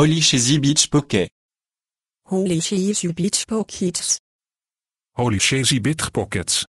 Holy Shazy Beach Pocket. Holy Shazy Beach Pockets. Holy Shazy Beach Pockets.